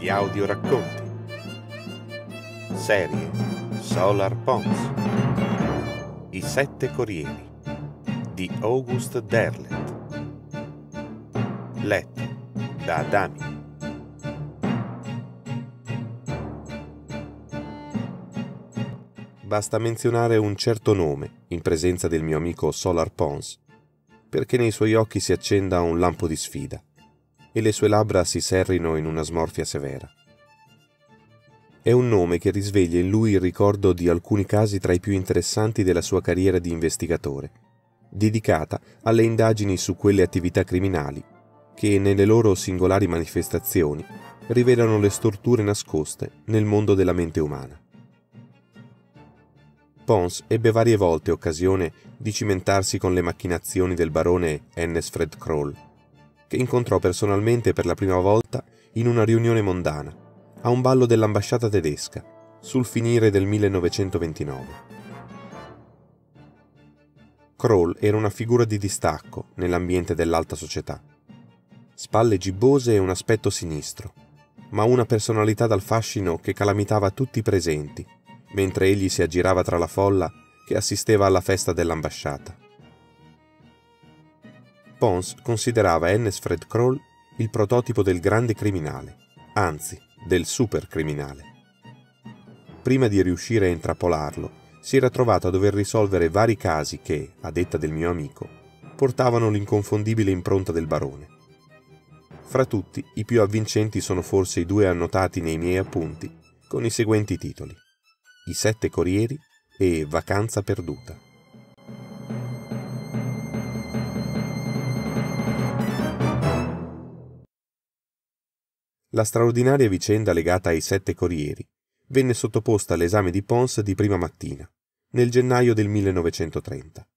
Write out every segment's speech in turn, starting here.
gli audio racconti. Serie Solar Pons. I sette corrieri di August Derlet. Letto da Adami. Basta menzionare un certo nome in presenza del mio amico Solar Pons, perché nei suoi occhi si accenda un lampo di sfida e le sue labbra si serrino in una smorfia severa. È un nome che risveglia in lui il ricordo di alcuni casi tra i più interessanti della sua carriera di investigatore, dedicata alle indagini su quelle attività criminali che nelle loro singolari manifestazioni rivelano le storture nascoste nel mondo della mente umana. Pons ebbe varie volte occasione di cimentarsi con le macchinazioni del barone Ennis Fred Kroll, che incontrò personalmente per la prima volta in una riunione mondana, a un ballo dell'ambasciata tedesca, sul finire del 1929. Kroll era una figura di distacco nell'ambiente dell'alta società. Spalle gibbose e un aspetto sinistro, ma una personalità dal fascino che calamitava tutti i presenti, mentre egli si aggirava tra la folla che assisteva alla festa dell'ambasciata. Pons considerava Fred Kroll il prototipo del grande criminale, anzi, del supercriminale. Prima di riuscire a intrappolarlo, si era trovato a dover risolvere vari casi che, a detta del mio amico, portavano l'inconfondibile impronta del barone. Fra tutti, i più avvincenti sono forse i due annotati nei miei appunti, con i seguenti titoli. I sette corrieri e Vacanza perduta. La straordinaria vicenda legata ai sette corrieri venne sottoposta all'esame di Pons di prima mattina, nel gennaio del 1930.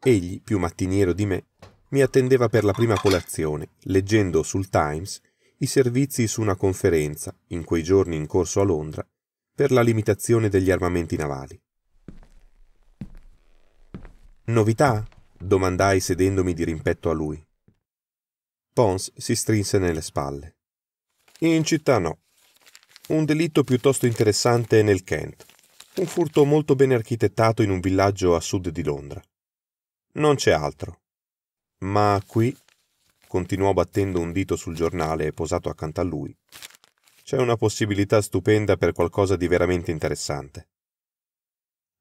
Egli, più mattiniero di me, mi attendeva per la prima colazione, leggendo sul Times i servizi su una conferenza, in quei giorni in corso a Londra, per la limitazione degli armamenti navali. Novità? domandai sedendomi di rimpetto a lui. Pons si strinse nelle spalle. In città no. Un delitto piuttosto interessante è nel Kent. Un furto molto bene architettato in un villaggio a sud di Londra. Non c'è altro. Ma qui, continuò battendo un dito sul giornale posato accanto a lui, c'è una possibilità stupenda per qualcosa di veramente interessante.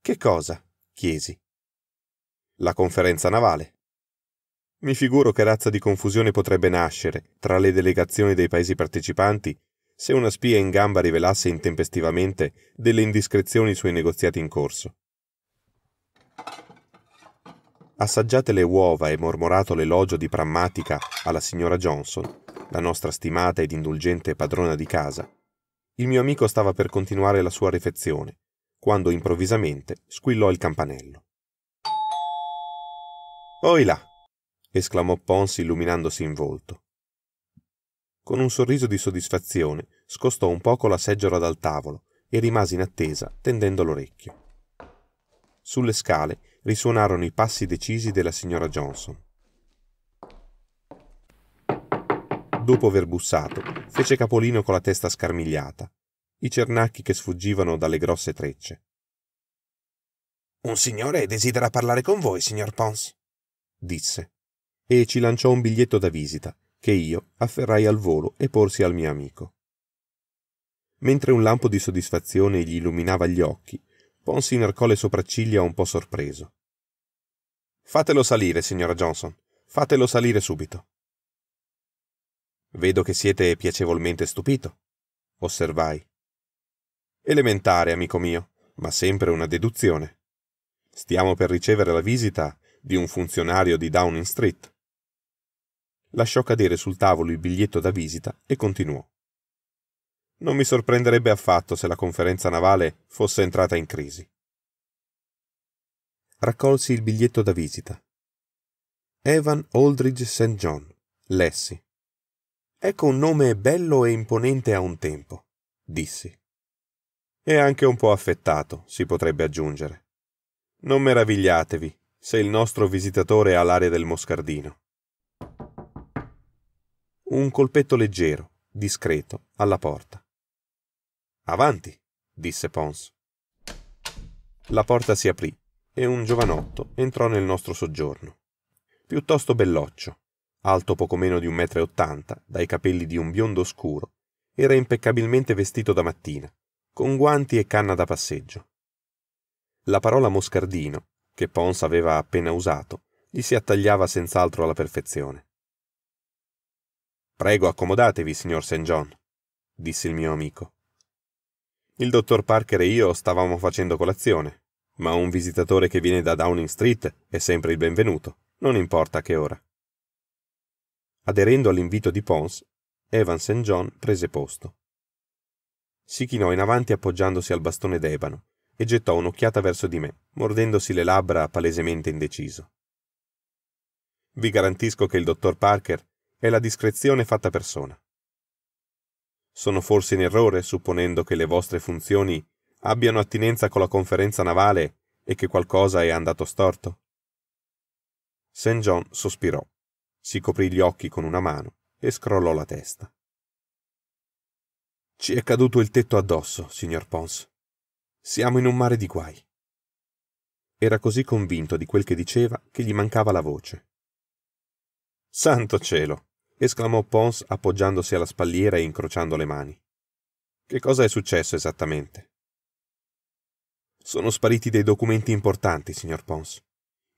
Che cosa? chiesi. La conferenza navale. Mi figuro che razza di confusione potrebbe nascere tra le delegazioni dei paesi partecipanti se una spia in gamba rivelasse intempestivamente delle indiscrezioni sui negoziati in corso. Assaggiate le uova e mormorato l'elogio di prammatica alla signora Johnson, la nostra stimata ed indulgente padrona di casa, il mio amico stava per continuare la sua refezione, quando improvvisamente squillò il campanello. Oi là! esclamò Pons illuminandosi in volto. Con un sorriso di soddisfazione scostò un poco la seggiola dal tavolo e rimase in attesa, tendendo l'orecchio. Sulle scale risuonarono i passi decisi della signora Johnson. Dopo aver bussato, fece capolino con la testa scarmigliata, i cernacchi che sfuggivano dalle grosse trecce. Un signore desidera parlare con voi, signor Pons, disse e ci lanciò un biglietto da visita, che io afferrai al volo e porsi al mio amico. Mentre un lampo di soddisfazione gli illuminava gli occhi, Ponsi inarcò le sopracciglia un po' sorpreso. Fatelo salire, signora Johnson, fatelo salire subito. Vedo che siete piacevolmente stupito, osservai. Elementare, amico mio, ma sempre una deduzione. Stiamo per ricevere la visita di un funzionario di Downing Street lasciò cadere sul tavolo il biglietto da visita e continuò. Non mi sorprenderebbe affatto se la conferenza navale fosse entrata in crisi. Raccolsi il biglietto da visita. Evan Aldridge St. John, lessi. Ecco un nome bello e imponente a un tempo, dissi. E anche un po' affettato, si potrebbe aggiungere. Non meravigliatevi se il nostro visitatore ha l'aria del moscardino un colpetto leggero, discreto, alla porta. Avanti, disse Pons. La porta si aprì e un giovanotto entrò nel nostro soggiorno. Piuttosto belloccio, alto poco meno di un metro e ottanta, dai capelli di un biondo scuro, era impeccabilmente vestito da mattina, con guanti e canna da passeggio. La parola moscardino, che Pons aveva appena usato, gli si attagliava senz'altro alla perfezione. Prego, accomodatevi, signor St. John, disse il mio amico. Il dottor Parker e io stavamo facendo colazione, ma un visitatore che viene da Downing Street è sempre il benvenuto, non importa a che ora. Aderendo all'invito di Pons, Evan St. John prese posto. Si chinò in avanti appoggiandosi al bastone d'ebano e gettò un'occhiata verso di me, mordendosi le labbra palesemente indeciso. Vi garantisco che il dottor Parker è la discrezione fatta persona. Sono forse in errore supponendo che le vostre funzioni abbiano attinenza con la conferenza navale e che qualcosa è andato storto? St. John sospirò, si coprì gli occhi con una mano e scrollò la testa. Ci è caduto il tetto addosso, signor Pons. Siamo in un mare di guai. Era così convinto di quel che diceva che gli mancava la voce. Santo cielo! esclamò Pons appoggiandosi alla spalliera e incrociando le mani. Che cosa è successo esattamente? Sono spariti dei documenti importanti, signor Pons.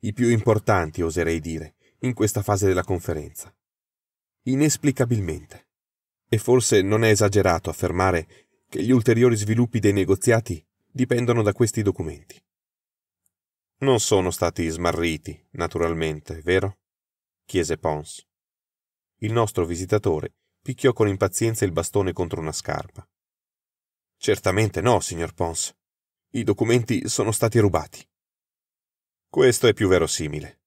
I più importanti, oserei dire, in questa fase della conferenza. Inesplicabilmente. E forse non è esagerato affermare che gli ulteriori sviluppi dei negoziati dipendono da questi documenti. Non sono stati smarriti, naturalmente, vero? chiese Pons il nostro visitatore picchiò con impazienza il bastone contro una scarpa. Certamente no, signor Pons. I documenti sono stati rubati. Questo è più verosimile.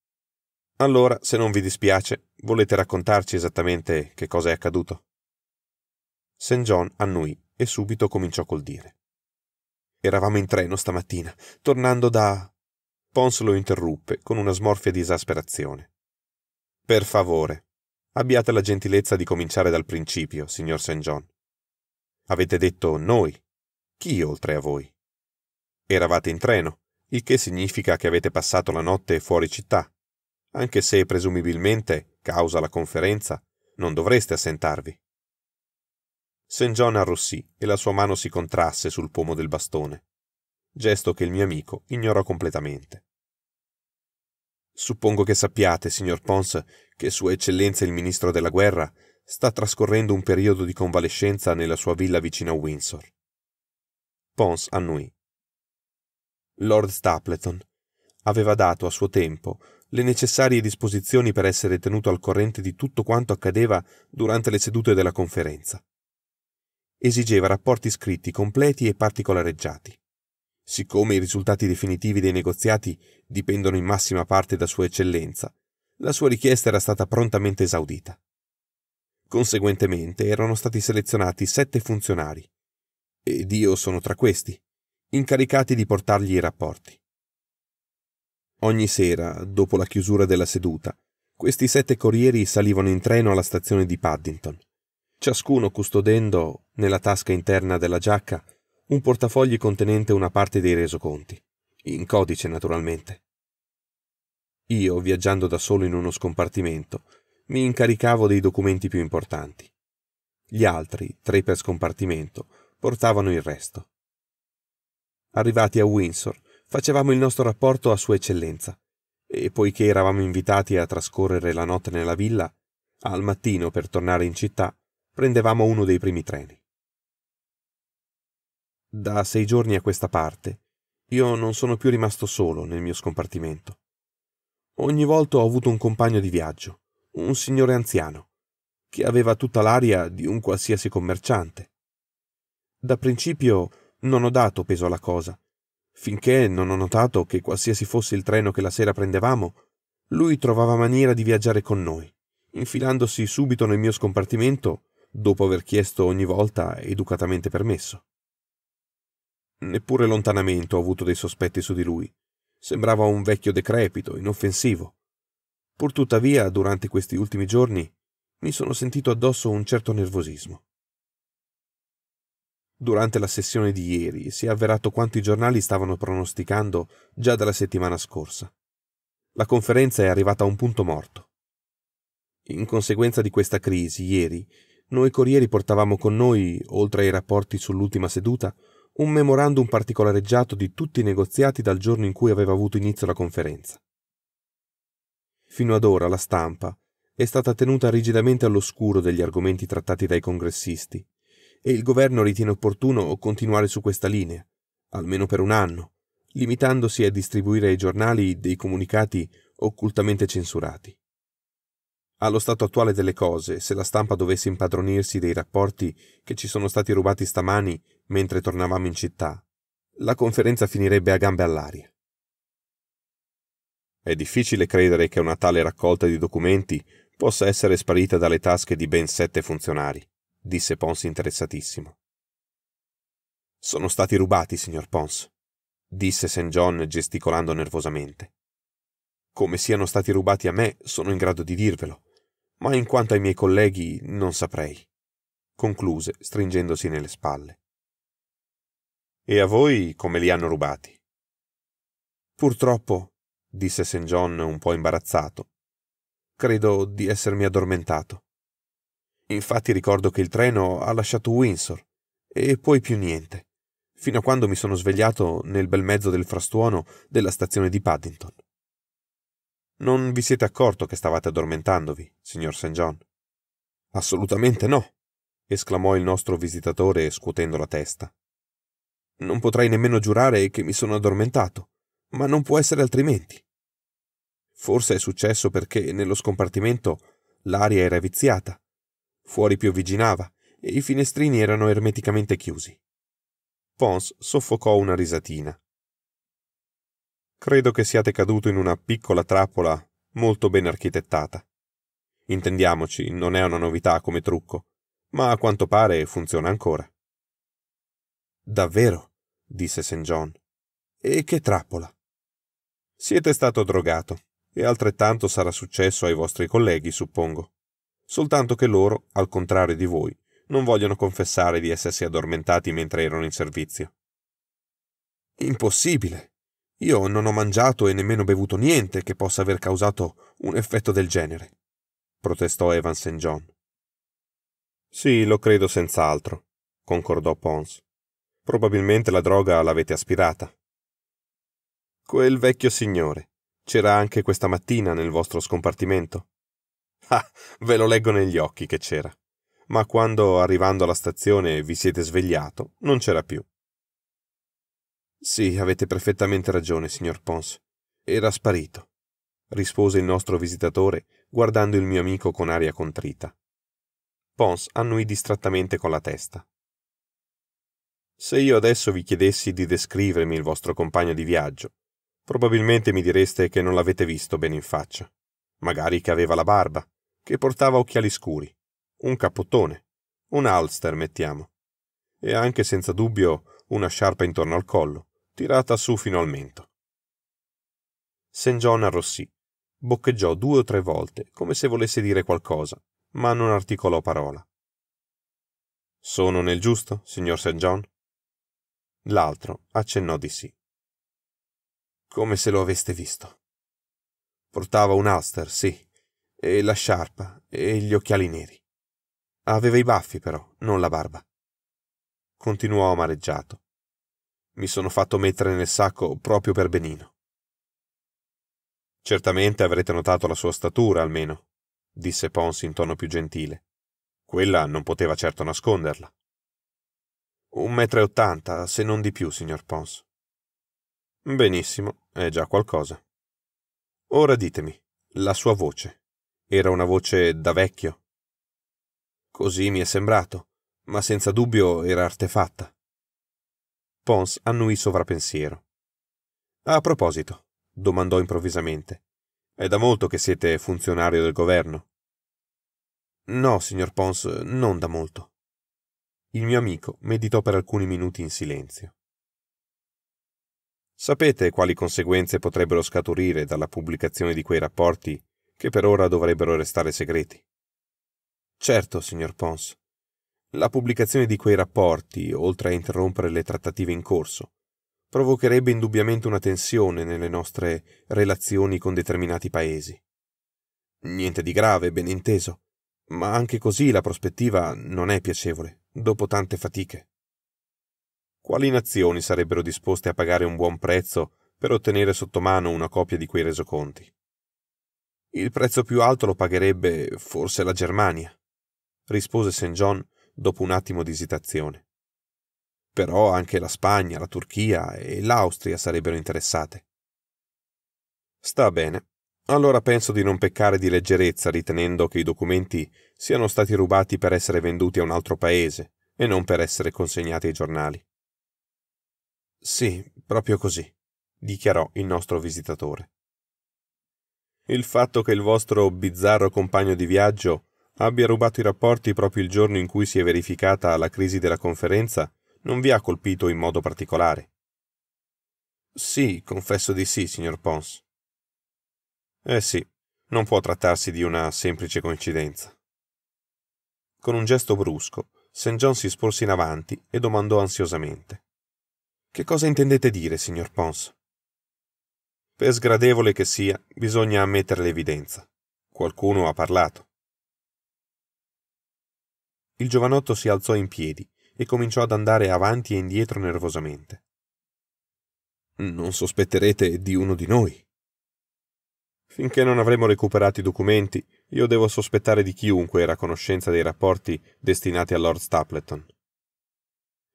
Allora, se non vi dispiace, volete raccontarci esattamente che cosa è accaduto? St. John annui e subito cominciò col dire. Eravamo in treno stamattina, tornando da... Pons lo interruppe con una smorfia di esasperazione. Per favore, Abbiate la gentilezza di cominciare dal principio, signor St. John. Avete detto noi. Chi oltre a voi? Eravate in treno, il che significa che avete passato la notte fuori città, anche se presumibilmente, causa la conferenza, non dovreste assentarvi. St. John arrossì e la sua mano si contrasse sul pomo del bastone, gesto che il mio amico ignorò completamente. Suppongo che sappiate, signor Pons, che Sua Eccellenza il Ministro della Guerra sta trascorrendo un periodo di convalescenza nella sua villa vicino a Windsor. Pons annui. Lord Stapleton aveva dato a suo tempo le necessarie disposizioni per essere tenuto al corrente di tutto quanto accadeva durante le sedute della conferenza. Esigeva rapporti scritti completi e particolareggiati. Siccome i risultati definitivi dei negoziati dipendono in massima parte da Sua Eccellenza, la sua richiesta era stata prontamente esaudita. Conseguentemente erano stati selezionati sette funzionari, ed io sono tra questi, incaricati di portargli i rapporti. Ogni sera, dopo la chiusura della seduta, questi sette corrieri salivano in treno alla stazione di Paddington, ciascuno custodendo, nella tasca interna della giacca, un portafogli contenente una parte dei resoconti, in codice naturalmente. Io, viaggiando da solo in uno scompartimento, mi incaricavo dei documenti più importanti. Gli altri, tre per scompartimento, portavano il resto. Arrivati a Windsor, facevamo il nostro rapporto a Sua Eccellenza, e poiché eravamo invitati a trascorrere la notte nella villa, al mattino per tornare in città prendevamo uno dei primi treni. Da sei giorni a questa parte io non sono più rimasto solo nel mio scompartimento. Ogni volta ho avuto un compagno di viaggio, un signore anziano, che aveva tutta l'aria di un qualsiasi commerciante. Da principio non ho dato peso alla cosa, finché non ho notato che qualsiasi fosse il treno che la sera prendevamo, lui trovava maniera di viaggiare con noi, infilandosi subito nel mio scompartimento dopo aver chiesto ogni volta educatamente permesso. Neppure lontanamente ho avuto dei sospetti su di lui, Sembrava un vecchio decrepito, inoffensivo. Purtuttavia, durante questi ultimi giorni, mi sono sentito addosso un certo nervosismo. Durante la sessione di ieri si è avverato quanto i giornali stavano pronosticando già dalla settimana scorsa. La conferenza è arrivata a un punto morto. In conseguenza di questa crisi, ieri, noi corrieri portavamo con noi, oltre ai rapporti sull'ultima seduta, un memorandum particolareggiato di tutti i negoziati dal giorno in cui aveva avuto inizio la conferenza. Fino ad ora la stampa è stata tenuta rigidamente all'oscuro degli argomenti trattati dai congressisti e il governo ritiene opportuno continuare su questa linea, almeno per un anno, limitandosi a distribuire ai giornali dei comunicati occultamente censurati. Allo stato attuale delle cose, se la stampa dovesse impadronirsi dei rapporti che ci sono stati rubati stamani mentre tornavamo in città, la conferenza finirebbe a gambe all'aria. È difficile credere che una tale raccolta di documenti possa essere sparita dalle tasche di ben sette funzionari, disse Pons interessatissimo. Sono stati rubati, signor Pons, disse St. John gesticolando nervosamente. Come siano stati rubati a me sono in grado di dirvelo, ma in quanto ai miei colleghi non saprei, concluse, stringendosi nelle spalle. E a voi come li hanno rubati? Purtroppo, disse St. John un po' imbarazzato, credo di essermi addormentato. Infatti ricordo che il treno ha lasciato Windsor e poi più niente, fino a quando mi sono svegliato nel bel mezzo del frastuono della stazione di Paddington. Non vi siete accorto che stavate addormentandovi, signor St. John? Assolutamente no, esclamò il nostro visitatore scuotendo la testa. Non potrei nemmeno giurare che mi sono addormentato, ma non può essere altrimenti. Forse è successo perché nello scompartimento l'aria era viziata, fuori piovigginava e i finestrini erano ermeticamente chiusi. Pons soffocò una risatina. Credo che siate caduto in una piccola trappola molto ben architettata. Intendiamoci, non è una novità come trucco, ma a quanto pare funziona ancora. Davvero? disse St. John. E che trappola? Siete stato drogato, e altrettanto sarà successo ai vostri colleghi, suppongo. Soltanto che loro, al contrario di voi, non vogliono confessare di essersi addormentati mentre erano in servizio. Impossibile, io non ho mangiato e nemmeno bevuto niente che possa aver causato un effetto del genere, protestò Evan St. John. Sì, lo credo senz'altro, concordò Pons. Probabilmente la droga l'avete aspirata. Quel vecchio signore. C'era anche questa mattina nel vostro scompartimento. Ah, ve lo leggo negli occhi che c'era. Ma quando, arrivando alla stazione, vi siete svegliato, non c'era più. Sì, avete perfettamente ragione, signor Pons. Era sparito, rispose il nostro visitatore, guardando il mio amico con aria contrita. Pons annui distrattamente con la testa. Se io adesso vi chiedessi di descrivermi il vostro compagno di viaggio, probabilmente mi direste che non l'avete visto bene in faccia. Magari che aveva la barba, che portava occhiali scuri, un cappottone, un halster, mettiamo, e anche senza dubbio una sciarpa intorno al collo, tirata su fino al mento. St. John arrossì, boccheggiò due o tre volte, come se volesse dire qualcosa, ma non articolò parola. Sono nel giusto, signor St. John? L'altro accennò di sì. Come se lo aveste visto. Portava un halster, sì, e la sciarpa e gli occhiali neri. Aveva i baffi, però, non la barba. Continuò amareggiato mi sono fatto mettere nel sacco proprio per Benino. Certamente avrete notato la sua statura, almeno, disse Pons in tono più gentile. Quella non poteva certo nasconderla. Un metro e ottanta, se non di più, signor Pons. Benissimo, è già qualcosa. Ora ditemi, la sua voce. Era una voce da vecchio. Così mi è sembrato, ma senza dubbio era artefatta. Pons annuì sovrappensiero. A proposito, domandò improvvisamente, è da molto che siete funzionario del governo? No, signor Pons, non da molto. Il mio amico meditò per alcuni minuti in silenzio. Sapete quali conseguenze potrebbero scaturire dalla pubblicazione di quei rapporti che per ora dovrebbero restare segreti? Certo, signor Pons. La pubblicazione di quei rapporti, oltre a interrompere le trattative in corso, provocherebbe indubbiamente una tensione nelle nostre relazioni con determinati paesi. Niente di grave, ben inteso, ma anche così la prospettiva non è piacevole, dopo tante fatiche. Quali nazioni sarebbero disposte a pagare un buon prezzo per ottenere sotto mano una copia di quei resoconti? Il prezzo più alto lo pagherebbe forse la Germania, rispose St. John dopo un attimo di esitazione. Però anche la Spagna, la Turchia e l'Austria sarebbero interessate. Sta bene. Allora penso di non peccare di leggerezza ritenendo che i documenti siano stati rubati per essere venduti a un altro paese e non per essere consegnati ai giornali. Sì, proprio così, dichiarò il nostro visitatore. Il fatto che il vostro bizzarro compagno di viaggio abbia rubato i rapporti proprio il giorno in cui si è verificata la crisi della conferenza non vi ha colpito in modo particolare. Sì, confesso di sì, signor Pons. Eh sì, non può trattarsi di una semplice coincidenza. Con un gesto brusco, St. John si sporse in avanti e domandò ansiosamente. Che cosa intendete dire, signor Pons? Per sgradevole che sia, bisogna ammettere l'evidenza. Qualcuno ha parlato. Il giovanotto si alzò in piedi e cominciò ad andare avanti e indietro nervosamente. Non sospetterete di uno di noi. Finché non avremo recuperato i documenti, io devo sospettare di chiunque era a conoscenza dei rapporti destinati a Lord Stapleton.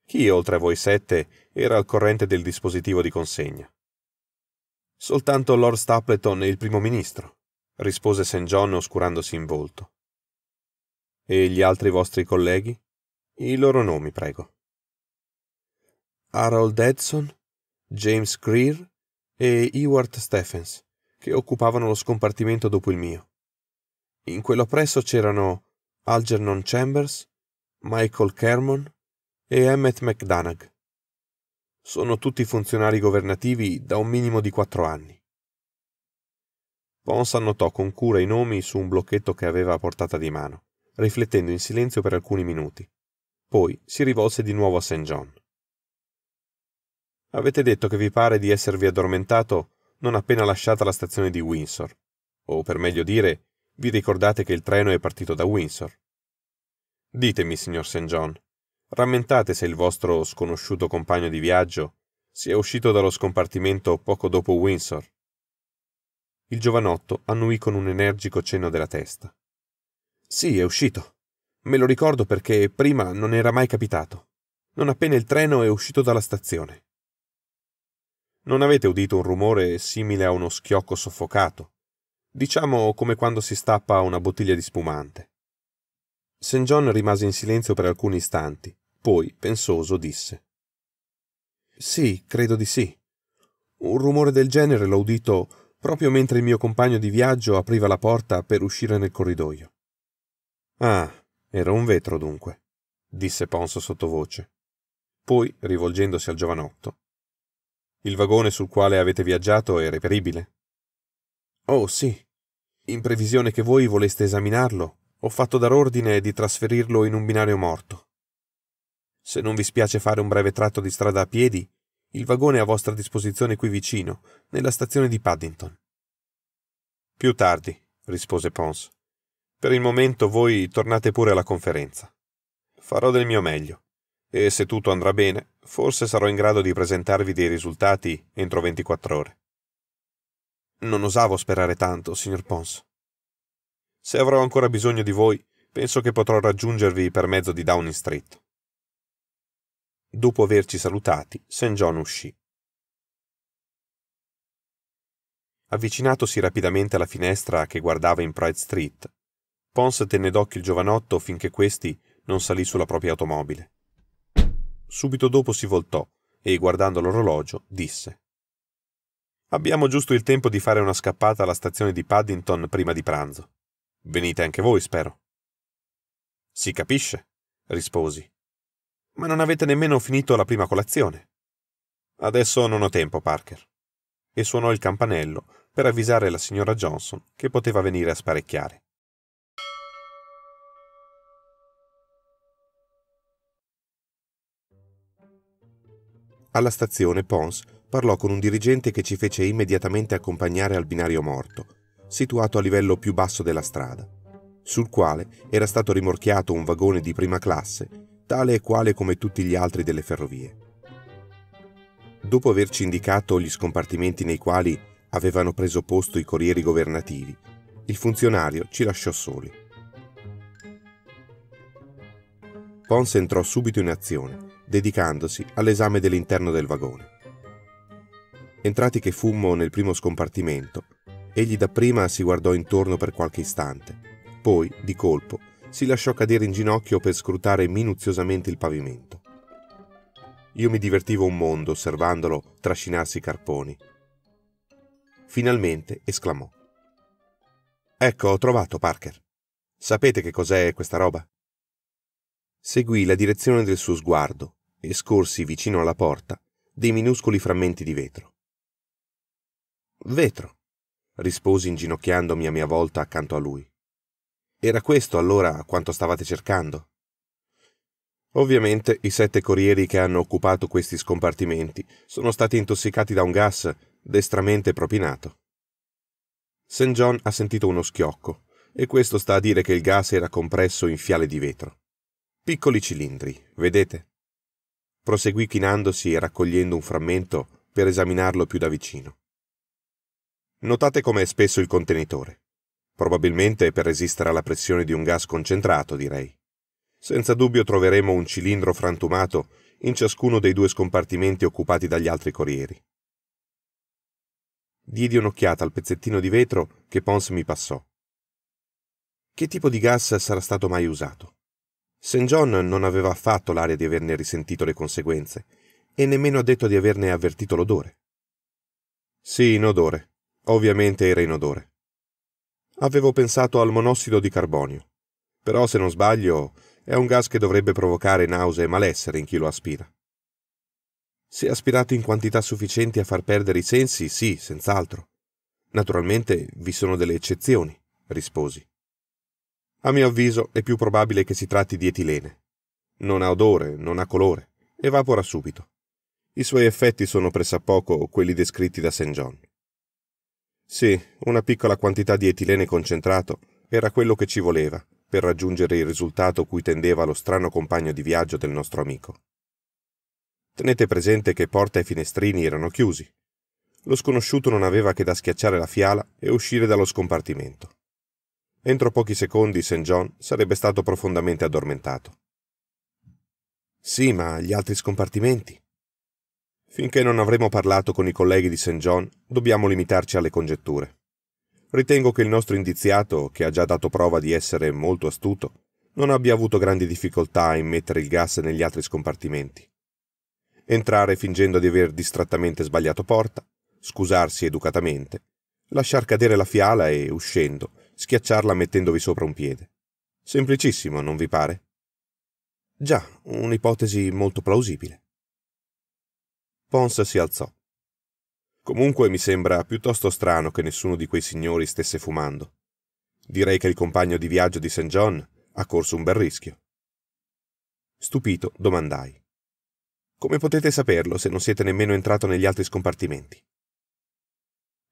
Chi, oltre a voi sette, era al corrente del dispositivo di consegna? Soltanto Lord Stapleton e il primo ministro, rispose St. John oscurandosi in volto. E gli altri vostri colleghi? I loro nomi, prego. Harold Edson, James Greer e Ewart Stephens, che occupavano lo scompartimento dopo il mio. In quello presso c'erano Algernon Chambers, Michael Kermon e Emmett McDonagh. Sono tutti funzionari governativi da un minimo di quattro anni. Pons annotò con cura i nomi su un blocchetto che aveva a portata di mano riflettendo in silenzio per alcuni minuti. Poi si rivolse di nuovo a St. John. Avete detto che vi pare di esservi addormentato non appena lasciata la stazione di Windsor, o per meglio dire, vi ricordate che il treno è partito da Windsor. Ditemi, signor St. John, rammentate se il vostro sconosciuto compagno di viaggio sia uscito dallo scompartimento poco dopo Windsor? Il giovanotto annuì con un energico cenno della testa. Sì, è uscito. Me lo ricordo perché prima non era mai capitato. Non appena il treno è uscito dalla stazione. Non avete udito un rumore simile a uno schiocco soffocato, diciamo come quando si stappa una bottiglia di spumante. St. John rimase in silenzio per alcuni istanti, poi, pensoso, disse: Sì, credo di sì. Un rumore del genere l'ho udito proprio mentre il mio compagno di viaggio apriva la porta per uscire nel corridoio. Ah, era un vetro dunque, disse Ponso sottovoce. Poi, rivolgendosi al giovanotto, il vagone sul quale avete viaggiato è reperibile? Oh sì. In previsione che voi voleste esaminarlo, ho fatto dar ordine di trasferirlo in un binario morto. Se non vi spiace fare un breve tratto di strada a piedi, il vagone è a vostra disposizione qui vicino, nella stazione di Paddington. Più tardi, rispose Pons. Per il momento voi tornate pure alla conferenza. Farò del mio meglio e se tutto andrà bene, forse sarò in grado di presentarvi dei risultati entro 24 ore. Non osavo sperare tanto, signor Pons. Se avrò ancora bisogno di voi, penso che potrò raggiungervi per mezzo di Downing Street. Dopo averci salutati, St. John uscì. Avvicinatosi rapidamente alla finestra che guardava in Pride Street, Pons tenne d'occhio il giovanotto finché questi non salì sulla propria automobile. Subito dopo si voltò e, guardando l'orologio, disse Abbiamo giusto il tempo di fare una scappata alla stazione di Paddington prima di pranzo. Venite anche voi, spero. Si capisce, risposi. Ma non avete nemmeno finito la prima colazione. Adesso non ho tempo, Parker. E suonò il campanello per avvisare la signora Johnson che poteva venire a sparecchiare. Alla stazione Pons parlò con un dirigente che ci fece immediatamente accompagnare al binario morto, situato a livello più basso della strada, sul quale era stato rimorchiato un vagone di prima classe, tale e quale come tutti gli altri delle ferrovie. Dopo averci indicato gli scompartimenti nei quali avevano preso posto i corrieri governativi, il funzionario ci lasciò soli. Pons entrò subito in azione dedicandosi all'esame dell'interno del vagone. Entrati che fummo nel primo scompartimento, egli dapprima si guardò intorno per qualche istante, poi, di colpo, si lasciò cadere in ginocchio per scrutare minuziosamente il pavimento. Io mi divertivo un mondo osservandolo trascinarsi i carponi. Finalmente esclamò. Ecco, ho trovato Parker. Sapete che cos'è questa roba? Seguì la direzione del suo sguardo e scorsi vicino alla porta dei minuscoli frammenti di vetro. Vetro, risposi inginocchiandomi a mia volta accanto a lui. Era questo allora quanto stavate cercando? Ovviamente i sette corrieri che hanno occupato questi scompartimenti sono stati intossicati da un gas destramente propinato. St. John ha sentito uno schiocco, e questo sta a dire che il gas era compresso in fiale di vetro. Piccoli cilindri, vedete? proseguì chinandosi e raccogliendo un frammento per esaminarlo più da vicino. Notate com'è spesso il contenitore. Probabilmente per resistere alla pressione di un gas concentrato, direi. Senza dubbio troveremo un cilindro frantumato in ciascuno dei due scompartimenti occupati dagli altri corrieri. Diedi un'occhiata al pezzettino di vetro che Pons mi passò. Che tipo di gas sarà stato mai usato? St. John non aveva affatto l'aria di averne risentito le conseguenze, e nemmeno ha detto di averne avvertito l'odore. Sì, in odore. Ovviamente era in odore. Avevo pensato al monossido di carbonio. Però, se non sbaglio, è un gas che dovrebbe provocare nausea e malessere in chi lo aspira. Se aspirato in quantità sufficienti a far perdere i sensi, sì, senz'altro. Naturalmente vi sono delle eccezioni, risposi. A mio avviso è più probabile che si tratti di etilene. Non ha odore, non ha colore, evapora subito. I suoi effetti sono pressappoco quelli descritti da St. John. Sì, una piccola quantità di etilene concentrato era quello che ci voleva per raggiungere il risultato cui tendeva lo strano compagno di viaggio del nostro amico. Tenete presente che porta e finestrini erano chiusi. Lo sconosciuto non aveva che da schiacciare la fiala e uscire dallo scompartimento. Entro pochi secondi St. John sarebbe stato profondamente addormentato. Sì, ma gli altri scompartimenti? Finché non avremo parlato con i colleghi di St. John, dobbiamo limitarci alle congetture. Ritengo che il nostro indiziato, che ha già dato prova di essere molto astuto, non abbia avuto grandi difficoltà a immettere il gas negli altri scompartimenti. Entrare fingendo di aver distrattamente sbagliato porta, scusarsi educatamente, lasciar cadere la fiala e, uscendo, schiacciarla mettendovi sopra un piede. Semplicissimo, non vi pare? Già, un'ipotesi molto plausibile. Pons si alzò. Comunque mi sembra piuttosto strano che nessuno di quei signori stesse fumando. Direi che il compagno di viaggio di St. John ha corso un bel rischio. Stupito, domandai. Come potete saperlo se non siete nemmeno entrato negli altri scompartimenti?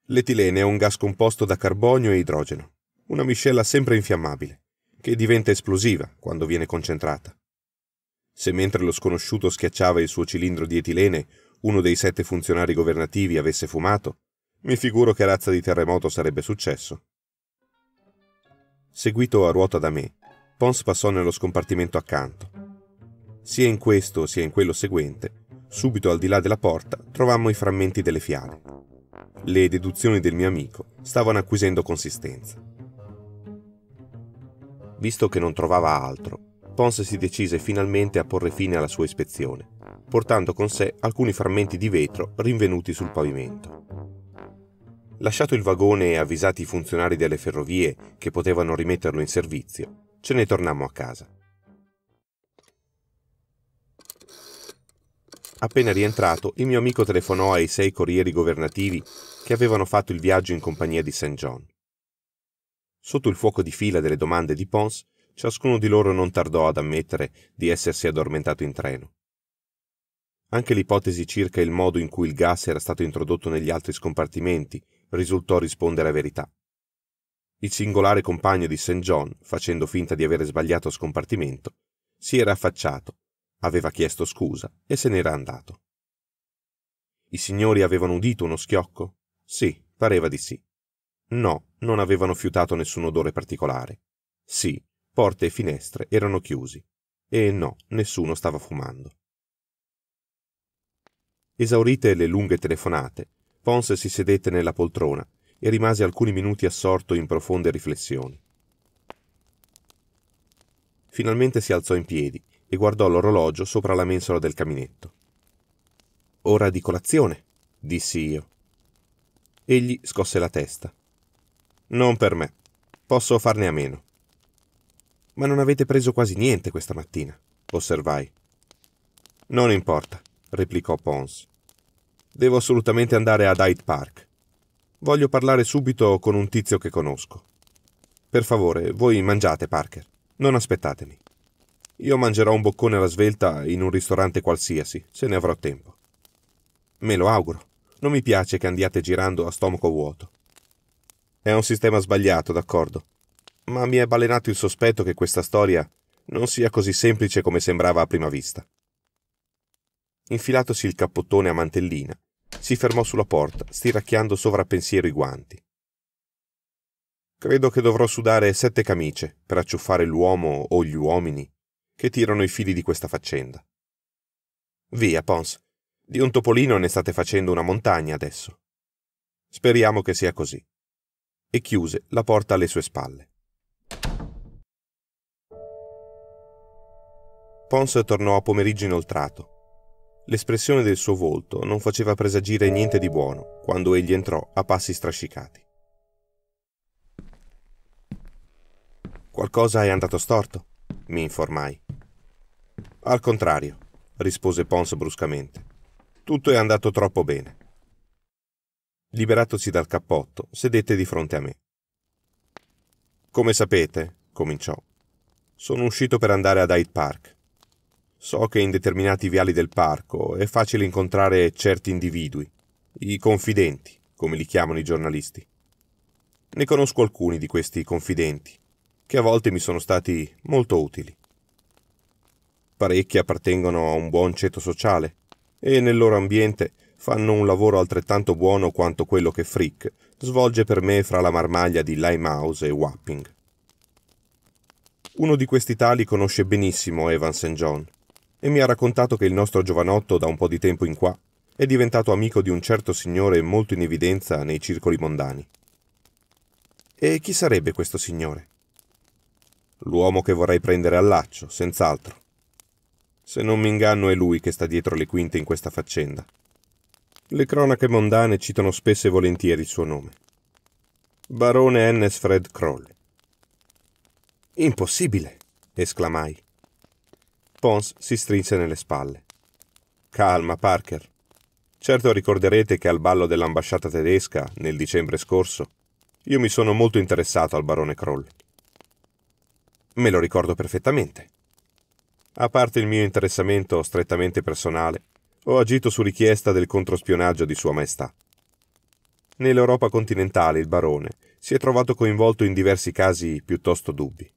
L'etilene è un gas composto da carbonio e idrogeno una miscela sempre infiammabile, che diventa esplosiva quando viene concentrata. Se mentre lo sconosciuto schiacciava il suo cilindro di etilene, uno dei sette funzionari governativi avesse fumato, mi figuro che razza di terremoto sarebbe successo. Seguito a ruota da me, Pons passò nello scompartimento accanto. Sia in questo sia in quello seguente, subito al di là della porta, trovammo i frammenti delle fiale. Le deduzioni del mio amico stavano acquisendo consistenza. Visto che non trovava altro, Pons si decise finalmente a porre fine alla sua ispezione, portando con sé alcuni frammenti di vetro rinvenuti sul pavimento. Lasciato il vagone e avvisati i funzionari delle ferrovie che potevano rimetterlo in servizio, ce ne tornammo a casa. Appena rientrato, il mio amico telefonò ai sei corrieri governativi che avevano fatto il viaggio in compagnia di St. John. Sotto il fuoco di fila delle domande di Pons, ciascuno di loro non tardò ad ammettere di essersi addormentato in treno. Anche l'ipotesi circa il modo in cui il gas era stato introdotto negli altri scompartimenti risultò rispondere a verità. Il singolare compagno di St. John, facendo finta di avere sbagliato scompartimento, si era affacciato, aveva chiesto scusa e se n'era andato. I signori avevano udito uno schiocco? Sì, pareva di sì. No, non avevano fiutato nessun odore particolare. Sì, porte e finestre erano chiusi. E no, nessuno stava fumando. Esaurite le lunghe telefonate, Pons si sedette nella poltrona e rimase alcuni minuti assorto in profonde riflessioni. Finalmente si alzò in piedi e guardò l'orologio sopra la mensola del caminetto. Ora di colazione, dissi io. Egli scosse la testa. Non per me. Posso farne a meno. Ma non avete preso quasi niente questa mattina, osservai. Non importa, replicò Pons. Devo assolutamente andare ad Hyde Park. Voglio parlare subito con un tizio che conosco. Per favore, voi mangiate, Parker. Non aspettatemi. Io mangerò un boccone alla svelta in un ristorante qualsiasi, se ne avrò tempo. Me lo auguro. Non mi piace che andiate girando a stomaco vuoto. È un sistema sbagliato, d'accordo. Ma mi è balenato il sospetto che questa storia non sia così semplice come sembrava a prima vista. Infilatosi il cappottone a mantellina, si fermò sulla porta, stiracchiando sovrappensiero i guanti. Credo che dovrò sudare sette camicie per acciuffare l'uomo o gli uomini che tirano i fili di questa faccenda. Via, Pons. Di un topolino ne state facendo una montagna adesso. Speriamo che sia così e chiuse la porta alle sue spalle. Pons tornò a pomeriggio inoltrato. L'espressione del suo volto non faceva presagire niente di buono quando egli entrò a passi strascicati. Qualcosa è andato storto? mi informai. Al contrario, rispose Pons bruscamente. Tutto è andato troppo bene. Liberatosi dal cappotto, sedette di fronte a me. Come sapete, cominciò, sono uscito per andare ad Hyde Park. So che in determinati viali del parco è facile incontrare certi individui, i confidenti, come li chiamano i giornalisti. Ne conosco alcuni di questi confidenti, che a volte mi sono stati molto utili. Parecchi appartengono a un buon ceto sociale e nel loro ambiente fanno un lavoro altrettanto buono quanto quello che Frick svolge per me fra la marmaglia di Limehouse e Wapping. Uno di questi tali conosce benissimo Evan St. John e mi ha raccontato che il nostro giovanotto da un po' di tempo in qua è diventato amico di un certo signore molto in evidenza nei circoli mondani. E chi sarebbe questo signore? L'uomo che vorrei prendere al laccio, senz'altro. Se non mi inganno è lui che sta dietro le quinte in questa faccenda. Le cronache mondane citano spesso e volentieri il suo nome. Barone Ennes Fred Kroll. Impossibile! esclamai. Pons si strinse nelle spalle. Calma, Parker. Certo ricorderete che al ballo dell'ambasciata tedesca, nel dicembre scorso, io mi sono molto interessato al barone Kroll. Me lo ricordo perfettamente. A parte il mio interessamento strettamente personale, ho agito su richiesta del controspionaggio di Sua Maestà. Nell'Europa continentale il barone si è trovato coinvolto in diversi casi piuttosto dubbi.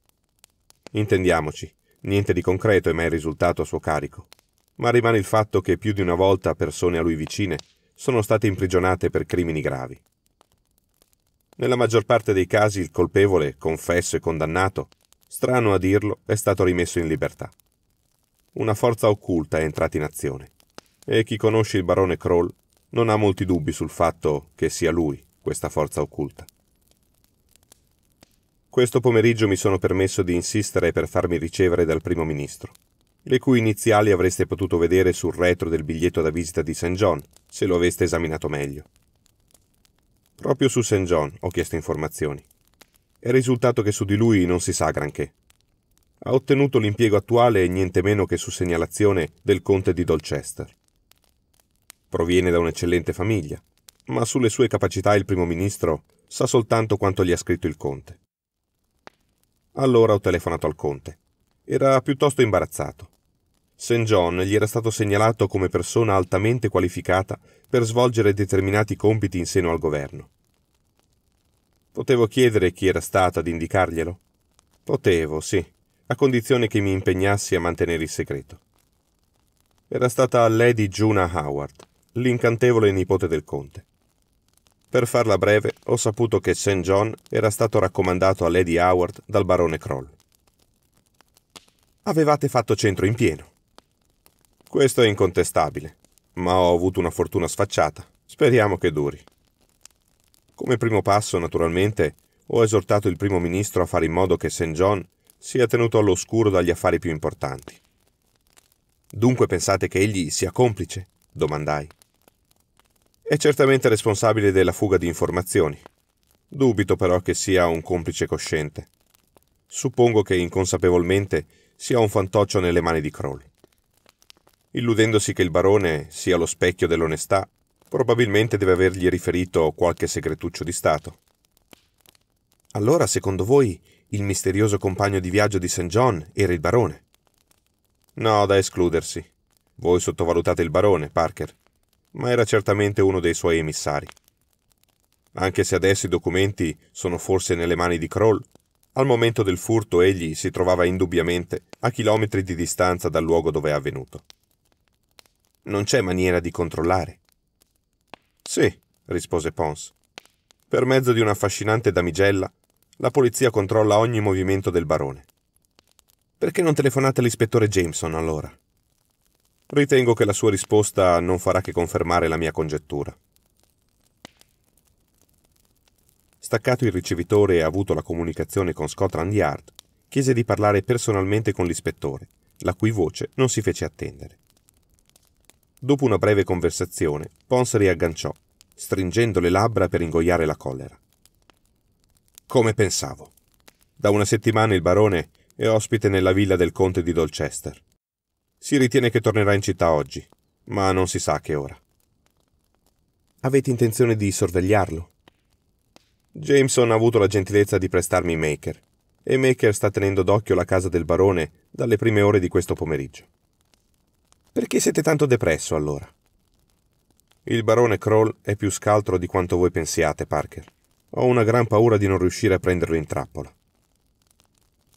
Intendiamoci, niente di concreto è mai risultato a suo carico, ma rimane il fatto che più di una volta persone a lui vicine sono state imprigionate per crimini gravi. Nella maggior parte dei casi il colpevole, confesso e condannato, strano a dirlo, è stato rimesso in libertà. Una forza occulta è entrata in azione. E chi conosce il barone Kroll non ha molti dubbi sul fatto che sia lui questa forza occulta. Questo pomeriggio mi sono permesso di insistere per farmi ricevere dal primo ministro, le cui iniziali avreste potuto vedere sul retro del biglietto da visita di St. John, se lo aveste esaminato meglio. Proprio su St. John ho chiesto informazioni. È risultato che su di lui non si sa granché. Ha ottenuto l'impiego attuale e niente meno che su segnalazione del conte di Dolchester. Proviene da un'eccellente famiglia, ma sulle sue capacità il primo ministro sa soltanto quanto gli ha scritto il conte. Allora ho telefonato al conte. Era piuttosto imbarazzato. St. John gli era stato segnalato come persona altamente qualificata per svolgere determinati compiti in seno al governo. Potevo chiedere chi era stata ad indicarglielo? Potevo, sì, a condizione che mi impegnassi a mantenere il segreto. Era stata Lady Juna Howard l'incantevole nipote del conte. Per farla breve, ho saputo che St. John era stato raccomandato a Lady Howard dal barone Kroll. Avevate fatto centro in pieno. Questo è incontestabile, ma ho avuto una fortuna sfacciata. Speriamo che duri. Come primo passo, naturalmente, ho esortato il primo ministro a fare in modo che St. John sia tenuto all'oscuro dagli affari più importanti. Dunque pensate che egli sia complice? domandai è certamente responsabile della fuga di informazioni. Dubito però che sia un complice cosciente. Suppongo che inconsapevolmente sia un fantoccio nelle mani di Kroll. Illudendosi che il barone sia lo specchio dell'onestà, probabilmente deve avergli riferito qualche segretuccio di Stato. Allora, secondo voi, il misterioso compagno di viaggio di St. John era il barone? No, da escludersi. Voi sottovalutate il barone, Parker ma era certamente uno dei suoi emissari. Anche se adesso i documenti sono forse nelle mani di Kroll, al momento del furto egli si trovava indubbiamente a chilometri di distanza dal luogo dove è avvenuto. Non c'è maniera di controllare. Sì, rispose Pons. Per mezzo di un'affascinante damigella, la polizia controlla ogni movimento del barone. Perché non telefonate all'ispettore Jameson allora? Ritengo che la sua risposta non farà che confermare la mia congettura. Staccato il ricevitore e avuto la comunicazione con Scotland Yard, chiese di parlare personalmente con l'ispettore, la cui voce non si fece attendere. Dopo una breve conversazione, Pons riagganciò, stringendo le labbra per ingoiare la collera. Come pensavo. Da una settimana il barone è ospite nella villa del conte di Dolchester. Si ritiene che tornerà in città oggi, ma non si sa a che ora. Avete intenzione di sorvegliarlo? Jameson ha avuto la gentilezza di prestarmi Maker, e Maker sta tenendo d'occhio la casa del barone dalle prime ore di questo pomeriggio. Perché siete tanto depresso allora? Il barone Kroll è più scaltro di quanto voi pensiate, Parker. Ho una gran paura di non riuscire a prenderlo in trappola.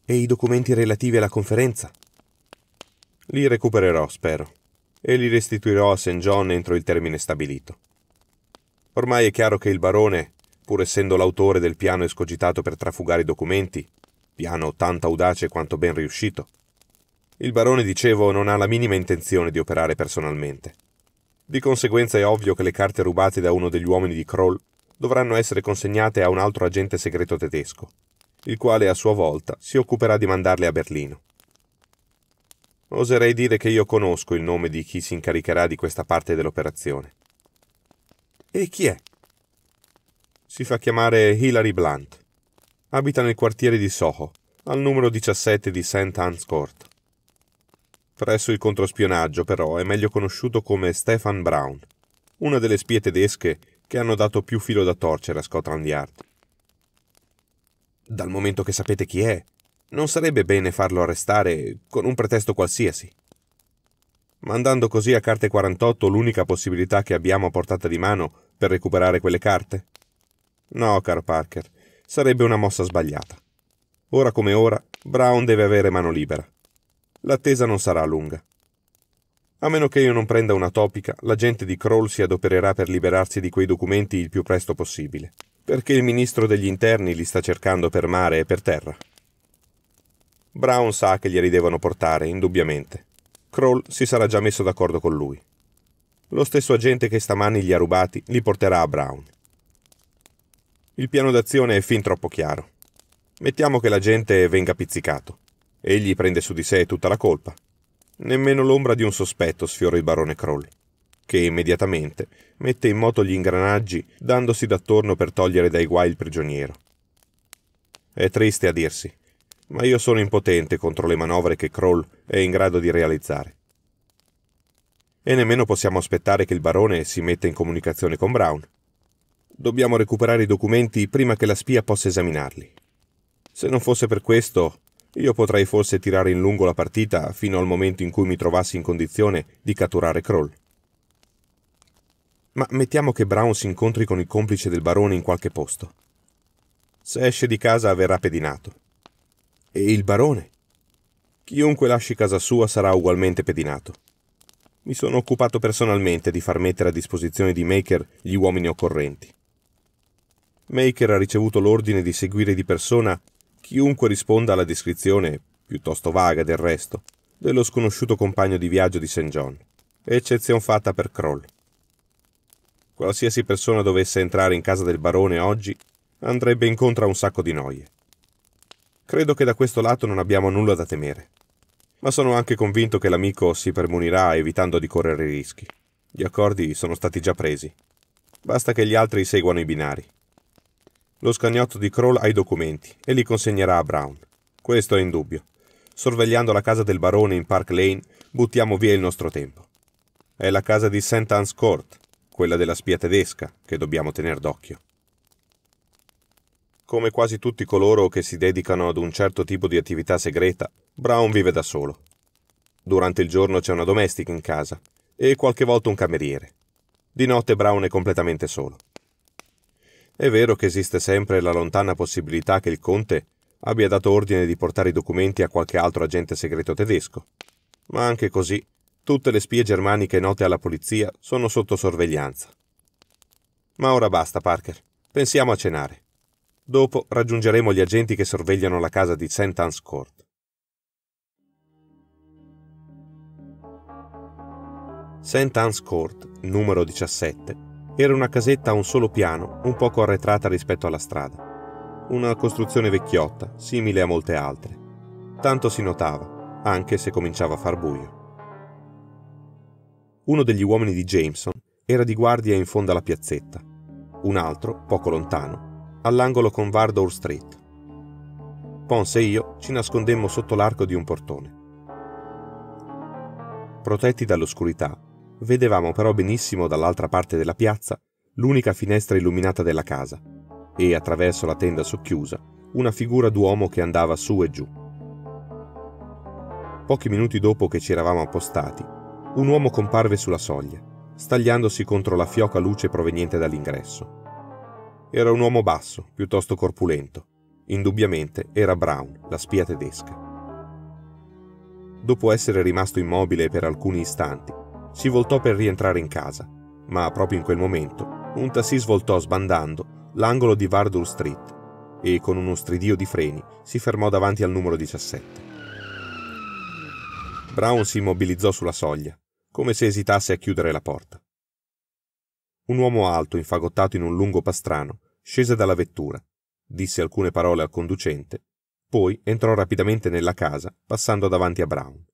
E i documenti relativi alla conferenza? Li recupererò, spero, e li restituirò a St. John entro il termine stabilito. Ormai è chiaro che il barone, pur essendo l'autore del piano escogitato per trafugare i documenti, piano tanto audace quanto ben riuscito, il barone, dicevo, non ha la minima intenzione di operare personalmente. Di conseguenza è ovvio che le carte rubate da uno degli uomini di Kroll dovranno essere consegnate a un altro agente segreto tedesco, il quale a sua volta si occuperà di mandarle a Berlino. Oserei dire che io conosco il nome di chi si incaricherà di questa parte dell'operazione. E chi è? Si fa chiamare Hilary Blunt. Abita nel quartiere di Soho, al numero 17 di St. Anne's Court. Presso il controspionaggio, però, è meglio conosciuto come Stefan Brown, una delle spie tedesche che hanno dato più filo da torcere a Scotland Yard. Dal momento che sapete chi è, non sarebbe bene farlo arrestare con un pretesto qualsiasi. Mandando così a carte 48 l'unica possibilità che abbiamo a portata di mano per recuperare quelle carte? No, caro Parker, sarebbe una mossa sbagliata. Ora come ora, Brown deve avere mano libera. L'attesa non sarà lunga. A meno che io non prenda una topica, la gente di Kroll si adopererà per liberarsi di quei documenti il più presto possibile, perché il ministro degli interni li sta cercando per mare e per terra. Brown sa che glieli devono portare, indubbiamente. Kroll si sarà già messo d'accordo con lui. Lo stesso agente che stamani gli ha rubati li porterà a Brown. Il piano d'azione è fin troppo chiaro. Mettiamo che l'agente venga pizzicato. Egli prende su di sé tutta la colpa. Nemmeno l'ombra di un sospetto sfiora il barone Kroll, che immediatamente mette in moto gli ingranaggi dandosi d'attorno per togliere dai guai il prigioniero. È triste a dirsi, ma io sono impotente contro le manovre che Kroll è in grado di realizzare. E nemmeno possiamo aspettare che il barone si metta in comunicazione con Brown. Dobbiamo recuperare i documenti prima che la spia possa esaminarli. Se non fosse per questo, io potrei forse tirare in lungo la partita fino al momento in cui mi trovassi in condizione di catturare Kroll. Ma mettiamo che Brown si incontri con il complice del barone in qualche posto. Se esce di casa verrà pedinato e il barone? Chiunque lasci casa sua sarà ugualmente pedinato. Mi sono occupato personalmente di far mettere a disposizione di Maker gli uomini occorrenti. Maker ha ricevuto l'ordine di seguire di persona chiunque risponda alla descrizione, piuttosto vaga del resto, dello sconosciuto compagno di viaggio di St. John, eccezion fatta per Kroll. Qualsiasi persona dovesse entrare in casa del barone oggi andrebbe incontro a un sacco di noie. Credo che da questo lato non abbiamo nulla da temere. Ma sono anche convinto che l'amico si permunirà evitando di correre i rischi. Gli accordi sono stati già presi. Basta che gli altri seguano i binari. Lo scagnotto di Kroll ha i documenti e li consegnerà a Brown. Questo è indubbio. Sorvegliando la casa del barone in Park Lane, buttiamo via il nostro tempo. È la casa di St. Anne's Court, quella della spia tedesca, che dobbiamo tener d'occhio. Come quasi tutti coloro che si dedicano ad un certo tipo di attività segreta, Brown vive da solo. Durante il giorno c'è una domestica in casa e qualche volta un cameriere. Di notte Brown è completamente solo. È vero che esiste sempre la lontana possibilità che il conte abbia dato ordine di portare i documenti a qualche altro agente segreto tedesco, ma anche così tutte le spie germaniche note alla polizia sono sotto sorveglianza. Ma ora basta, Parker. Pensiamo a cenare. Dopo raggiungeremo gli agenti che sorvegliano la casa di St. Anne's Court. St. Anne's Court, numero 17, era una casetta a un solo piano, un poco arretrata rispetto alla strada. Una costruzione vecchiotta, simile a molte altre. Tanto si notava, anche se cominciava a far buio. Uno degli uomini di Jameson era di guardia in fondo alla piazzetta. Un altro, poco lontano, all'angolo con Vardour Street. Pons e io ci nascondemmo sotto l'arco di un portone. Protetti dall'oscurità, vedevamo però benissimo dall'altra parte della piazza l'unica finestra illuminata della casa e, attraverso la tenda socchiusa, una figura d'uomo che andava su e giù. Pochi minuti dopo che ci eravamo appostati, un uomo comparve sulla soglia, stagliandosi contro la fioca luce proveniente dall'ingresso. Era un uomo basso, piuttosto corpulento. Indubbiamente era Brown, la spia tedesca. Dopo essere rimasto immobile per alcuni istanti, si voltò per rientrare in casa, ma proprio in quel momento un tassì svoltò sbandando l'angolo di Vardur Street e con uno stridio di freni si fermò davanti al numero 17. Brown si immobilizzò sulla soglia, come se esitasse a chiudere la porta. Un uomo alto, infagottato in un lungo pastrano, Scese dalla vettura, disse alcune parole al conducente, poi entrò rapidamente nella casa, passando davanti a Brown.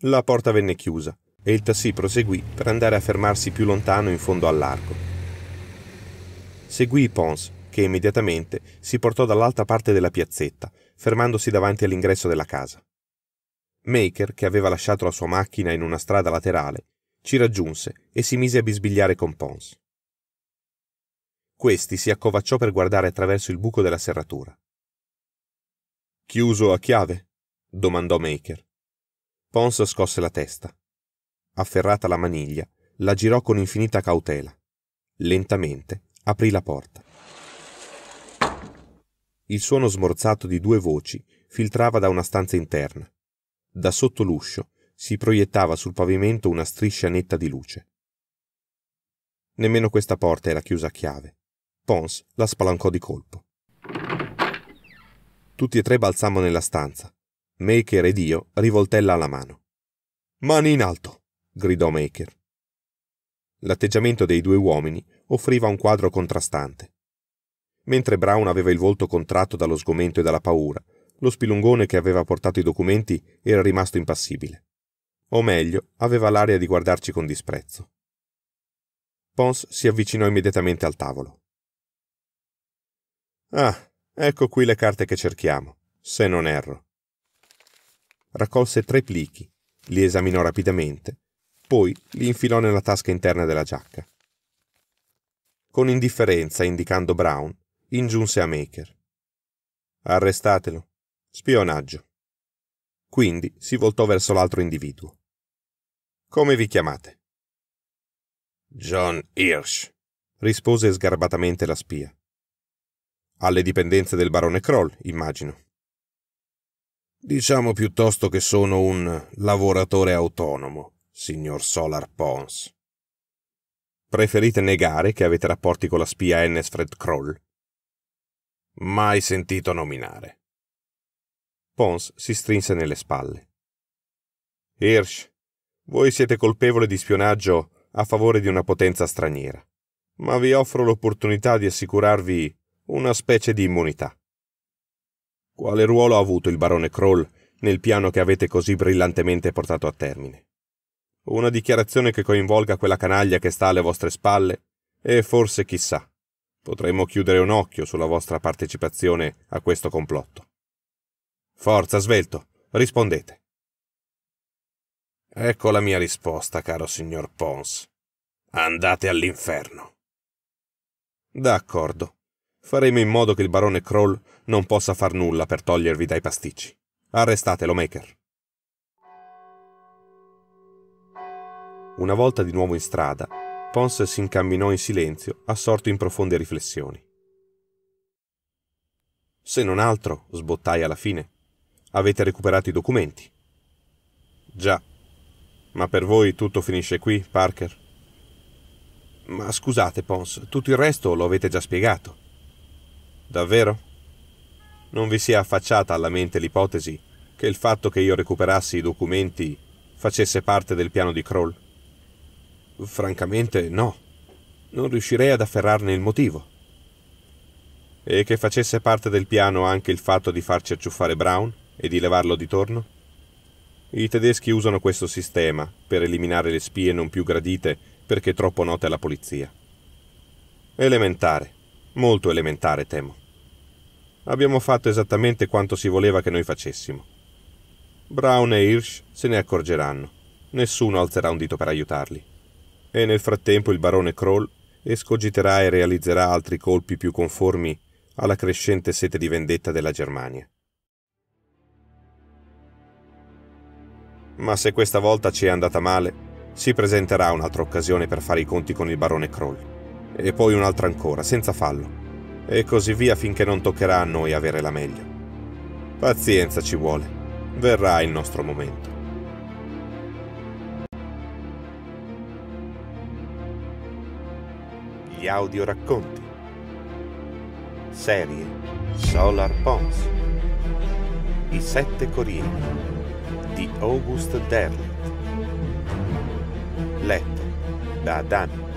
La porta venne chiusa e il tassì proseguì per andare a fermarsi più lontano in fondo al largo. Seguì Pons, che immediatamente si portò dall'altra parte della piazzetta, fermandosi davanti all'ingresso della casa. Maker, che aveva lasciato la sua macchina in una strada laterale, ci raggiunse e si mise a bisbigliare con Pons. Questi si accovacciò per guardare attraverso il buco della serratura. Chiuso a chiave? domandò Maker. Pons scosse la testa. Afferrata la maniglia, la girò con infinita cautela. Lentamente aprì la porta. Il suono smorzato di due voci filtrava da una stanza interna. Da sotto l'uscio si proiettava sul pavimento una striscia netta di luce. Nemmeno questa porta era chiusa a chiave. Pons la spalancò di colpo. Tutti e tre balzammo nella stanza. Maker ed io rivoltella alla mano. Mani in alto! gridò Maker. L'atteggiamento dei due uomini offriva un quadro contrastante. Mentre Brown aveva il volto contratto dallo sgomento e dalla paura, lo spilungone che aveva portato i documenti era rimasto impassibile. O meglio, aveva l'aria di guardarci con disprezzo. Pons si avvicinò immediatamente al tavolo. Ah, ecco qui le carte che cerchiamo, se non erro. Raccolse tre plichi, li esaminò rapidamente, poi li infilò nella tasca interna della giacca. Con indifferenza, indicando Brown, ingiunse a Maker. Arrestatelo. Spionaggio. Quindi si voltò verso l'altro individuo. Come vi chiamate? John Hirsch, rispose sgarbatamente la spia. Alle dipendenze del barone Kroll, immagino. Diciamo piuttosto che sono un lavoratore autonomo, signor Solar Pons. Preferite negare che avete rapporti con la spia Ennesfred Kroll? Mai sentito nominare. Pons si strinse nelle spalle. Hirsch, voi siete colpevole di spionaggio a favore di una potenza straniera, ma vi offro l'opportunità di assicurarvi una specie di immunità. Quale ruolo ha avuto il barone Kroll nel piano che avete così brillantemente portato a termine? Una dichiarazione che coinvolga quella canaglia che sta alle vostre spalle e forse chissà, potremmo chiudere un occhio sulla vostra partecipazione a questo complotto. Forza, svelto, rispondete. Ecco la mia risposta, caro signor Pons. Andate all'inferno. D'accordo. Faremo in modo che il barone Kroll non possa far nulla per togliervi dai pasticci. Arrestatelo, Maker. Una volta di nuovo in strada, Pons si incamminò in silenzio, assorto in profonde riflessioni. Se non altro, sbottai alla fine, avete recuperato i documenti. Già, ma per voi tutto finisce qui, Parker? Ma scusate, Pons, tutto il resto lo avete già spiegato. Davvero? Non vi sia affacciata alla mente l'ipotesi che il fatto che io recuperassi i documenti facesse parte del piano di Kroll? Francamente no. Non riuscirei ad afferrarne il motivo. E che facesse parte del piano anche il fatto di farci acciuffare Brown e di levarlo di torno? I tedeschi usano questo sistema per eliminare le spie non più gradite perché troppo note alla polizia. Elementare, molto elementare temo. Abbiamo fatto esattamente quanto si voleva che noi facessimo. Brown e Hirsch se ne accorgeranno. Nessuno alzerà un dito per aiutarli. E nel frattempo il barone Kroll escogiterà e realizzerà altri colpi più conformi alla crescente sete di vendetta della Germania. Ma se questa volta ci è andata male, si presenterà un'altra occasione per fare i conti con il barone Kroll. E poi un'altra ancora, senza fallo e così via finché non toccherà a noi avere la meglio. Pazienza ci vuole, verrà il nostro momento. Gli audio racconti. Serie Solar Pons. I sette corrieri di August Derleth. Letto da Dani.